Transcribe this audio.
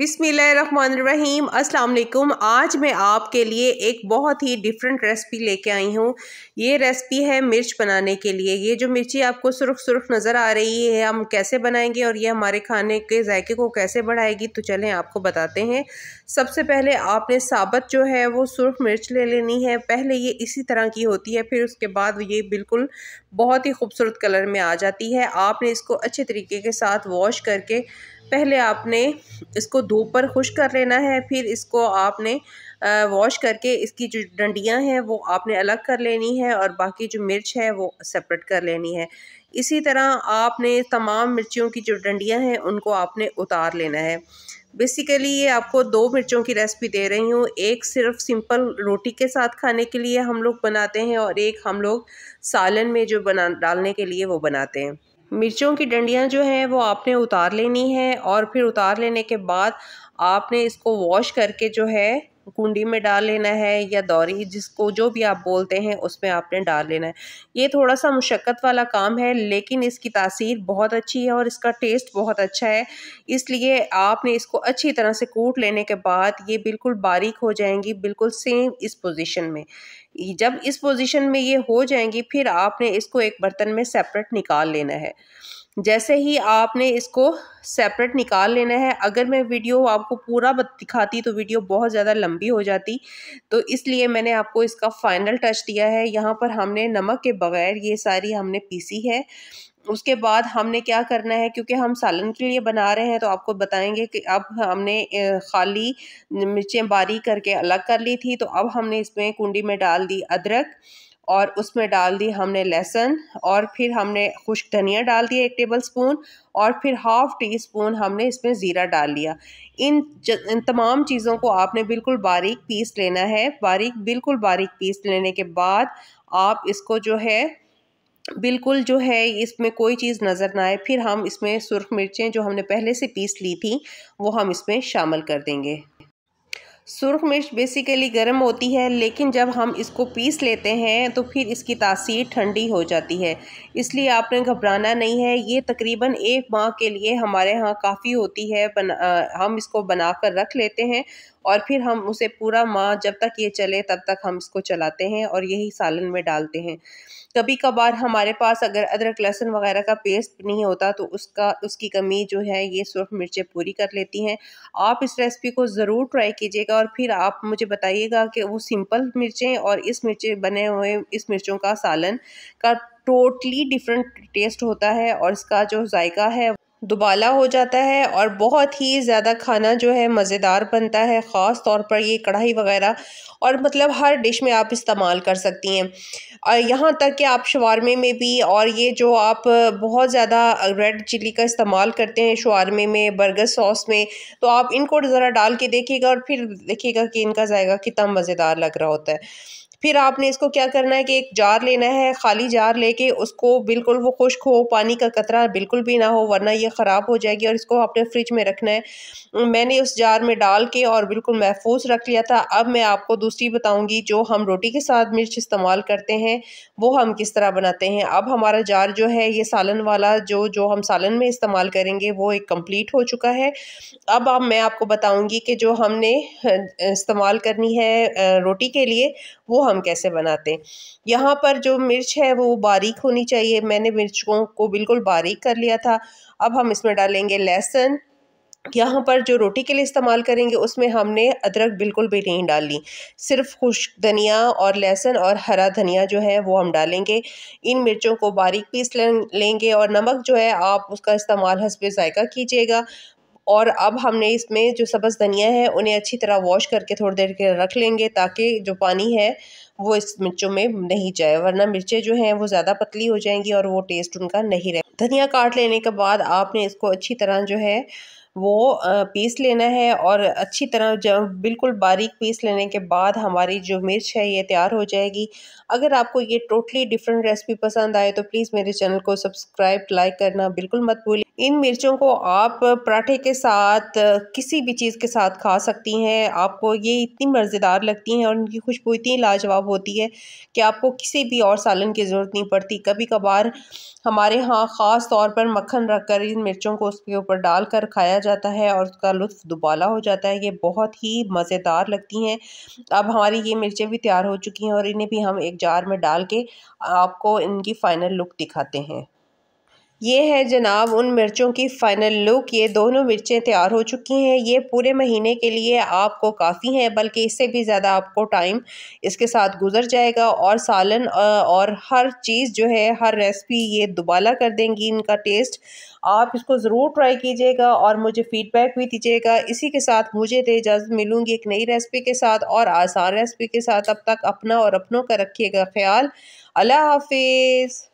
बिसमीम अस्सलाम आज मैं आपके लिए एक बहुत ही डिफरेंट रेसिपी लेके आई हूँ ये रेसिपी है मिर्च बनाने के लिए ये जो मिर्ची आपको सुरख सुरख नज़र आ रही है हम कैसे बनाएंगे और ये हमारे खाने के जायके को कैसे बढ़ाएगी तो चलें आपको बताते हैं सबसे पहले आपने साबत जो है वो सुरख मिर्च ले लेनी है पहले ये इसी तरह की होती है फिर उसके बाद ये बिल्कुल बहुत ही खूबसूरत कलर में आ जाती है आपने इसको अच्छे तरीके के साथ वॉश करके पहले आपने इसको धूप पर खुश कर लेना है फिर इसको आपने वॉश करके इसकी जो डंडियां हैं वो आपने अलग कर लेनी है और बाकी जो मिर्च है वो सेपरेट कर लेनी है इसी तरह आपने तमाम मिर्चियों की जो डंडियां हैं उनको आपने उतार लेना है बेसिकली ये आपको दो मिर्चों की रेसिपी दे रही हूँ एक सिर्फ सिंपल रोटी के साथ खाने के लिए हम लोग बनाते हैं और एक हम लोग सालन में जो बना डालने के लिए वो बनाते हैं मिर्चों की डंडियाँ जो हैं वो आपने उतार लेनी है और फिर उतार लेने के बाद आपने इसको वॉश करके जो है कुंडी में डाल लेना है या दौरी जिसको जो भी आप बोलते हैं उसमें आपने डाल लेना है ये थोड़ा सा मुशक्क़त वाला काम है लेकिन इसकी तासीर बहुत अच्छी है और इसका टेस्ट बहुत अच्छा है इसलिए आपने इसको अच्छी तरह से कूट लेने के बाद ये बिल्कुल बारीक हो जाएंगी बिल्कुल सेम इस पोजिशन में जब इस पोजिशन में ये हो जाएंगी फिर आपने इसको एक बर्तन में सेपरेट निकाल लेना है जैसे ही आपने इसको सेपरेट निकाल लेना है अगर मैं वीडियो आपको पूरा दिखाती तो वीडियो बहुत ज़्यादा लंबी हो जाती तो इसलिए मैंने आपको इसका फाइनल टच दिया है यहाँ पर हमने नमक के बगैर ये सारी हमने पीसी है उसके बाद हमने क्या करना है क्योंकि हम सालन के लिए बना रहे हैं तो आपको बताएंगे कि अब हमने खाली मिर्चें बारीक करके अलग कर ली थी तो अब हमने इसमें कुंडी में डाल दी अदरक और उसमें डाल दी हमने लहसुन और फिर हमने खुश्क धनिया डाल दिया एक टेबल स्पून और फिर हाफ़ टी स्पून हमने इसमें ज़ीरा डाल लिया इन, ज, इन तमाम चीज़ों को आपने बिल्कुल बारीक पीस लेना है बारीक बिल्कुल बारीक पीस लेने के बाद आप इसको जो है बिल्कुल जो है इसमें कोई चीज़ नज़र ना आए फिर हम इसमें सुरख मिर्चें जो हमने पहले से पीस ली थी वो हम इसमें शामिल कर देंगे सुरख मिर्च बेसिकली गर्म होती है लेकिन जब हम इसको पीस लेते हैं तो फिर इसकी तासीर ठंडी हो जाती है इसलिए आपने घबराना नहीं है ये तकरीबन एक माह के लिए हमारे यहाँ काफ़ी होती है बना, हम इसको बना कर रख लेते हैं और फिर हम उसे पूरा माह जब तक ये चले तब तक हम इसको चलाते हैं और यही सालन में डालते हैं कभी कभार हमारे पास अगर अदरक लहसुन वगैरह का पेस्ट नहीं होता तो उसका उसकी कमी जो है ये सुरख मिर्चें पूरी कर लेती हैं आप इस रेसिपी को ज़रूर ट्राई कीजिएगा और फिर आप मुझे बताइएगा कि वो सिंपल मिर्चें और इस मिर्चें बने हुए इस मिर्चों का सालन का टोटली डिफरेंट टेस्ट होता है और इसका जो जायका है दुबाला हो जाता है और बहुत ही ज़्यादा खाना जो है मज़ेदार बनता है ख़ास तौर पर ये कढ़ाई वगैरह और मतलब हर डिश में आप इस्तेमाल कर सकती हैं और यहाँ तक कि आप शवारमे में भी और ये जो आप बहुत ज़्यादा रेड चिल्ली का इस्तेमाल करते हैं शवारमे में बर्गर सॉस में तो आप इनको ज़रा डाल के देखिएगा और फिर देखिएगा कि इनका जायका कितना मज़ेदार लग रहा होता है फिर आपने इसको क्या करना है कि एक जार लेना है खाली जार लेके उसको बिल्कुल वो खुश्क हो पानी का कतरा बिल्कुल भी ना हो वरना ये ख़राब हो जाएगी और इसको आपने फ्रिज में रखना है मैंने उस जार में डाल के और बिल्कुल महफूज रख लिया था अब मैं आपको दूसरी बताऊँगी जो हम रोटी के साथ मिर्च इस्तेमाल करते हैं वो हम किस तरह बनाते हैं अब हमारा जार जो है ये सालन वाला जो जो हम सालन में इस्तेमाल करेंगे वो एक कम्प्लीट हो चुका है अब अब मैं आपको बताऊँगी कि जो हमने इस्तेमाल करनी है रोटी के लिए वो हम कैसे बनाते हैं यहाँ पर जो मिर्च है वो बारीक होनी चाहिए मैंने मिर्चों को बिल्कुल बारीक कर लिया था अब हम इसमें डालेंगे लहसुन यहाँ पर जो रोटी के लिए इस्तेमाल करेंगे उसमें हमने अदरक बिल्कुल भी नहीं डाली सिर्फ खुश्क धनिया और लहसुन और हरा धनिया जो है वो हम डालेंगे इन मिर्चों को बारीक पीस लेंगे और नमक जो है आप उसका इस्तेमाल हंसब ज़ायका कीजिएगा और अब हमने इसमें जो सबस धनिया है उन्हें अच्छी तरह वॉश करके थोड़ी देर के रख लेंगे ताकि जो पानी है वो इस मिर्चों में नहीं जाए वरना मिर्चें जो हैं वो ज़्यादा पतली हो जाएंगी और वो टेस्ट उनका नहीं रहे धनिया काट लेने के बाद आपने इसको अच्छी तरह जो है वो पीस लेना है और अच्छी तरह जब बिल्कुल बारीक पीस लेने के बाद हमारी जो मिर्च है ये तैयार हो जाएगी अगर आपको ये टोटली डिफरेंट रेसिपी पसंद आए तो प्लीज़ मेरे चैनल को सब्सक्राइब लाइक करना बिल्कुल मत भूलिए इन मिर्चों को आप पराठे के साथ किसी भी चीज़ के साथ खा सकती हैं आपको ये इतनी मज़ेदार लगती हैं और इनकी खुशबू इतनी लाजवाब होती है कि आपको किसी भी और सालन की ज़रूरत नहीं पड़ती कभी कभार हमारे यहाँ ख़ास तौर पर मक्खन रख कर इन मिर्चों को उसके ऊपर डाल कर खाया जाता है और उसका लुत्फ दुबाला हो जाता है ये बहुत ही मज़ेदार लगती हैं अब हमारी ये मिर्चें भी तैयार हो चुकी हैं और इन्हें भी हम एक जार में डाल के आपको इनकी फ़ाइनल लुक दिखाते हैं ये है जनाब उन मिर्चों की फ़ाइनल लुक ये दोनों मिर्चें तैयार हो चुकी हैं ये पूरे महीने के लिए आपको काफ़ी हैं बल्कि इससे भी ज़्यादा आपको टाइम इसके साथ गुजर जाएगा और सालन और हर चीज़ जो है हर रेसिपी ये दुबाला कर देंगी इनका टेस्ट आप इसको ज़रूर ट्राई कीजिएगा और मुझे फ़ीडबैक भी दीजिएगा इसी के साथ मुझे दे तो इजाज़त मिलूँगी एक नई रेसिपी के साथ और आसान रेसिपी के साथ अब तक अपना और अपनों का रखिएगा ख्याल अल्लाह हाफिज़